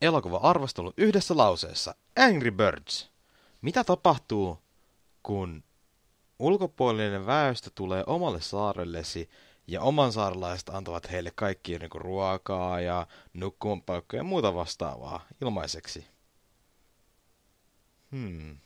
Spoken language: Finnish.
elokuva-arvostelu yhdessä lauseessa. Angry Birds. Mitä tapahtuu, kun ulkopuolinen väestö tulee omalle saarellesi ja oman saarelaiset antavat heille kaikkiin niin ruokaa ja nukkumapaikkoja ja muuta vastaavaa ilmaiseksi? Hmm.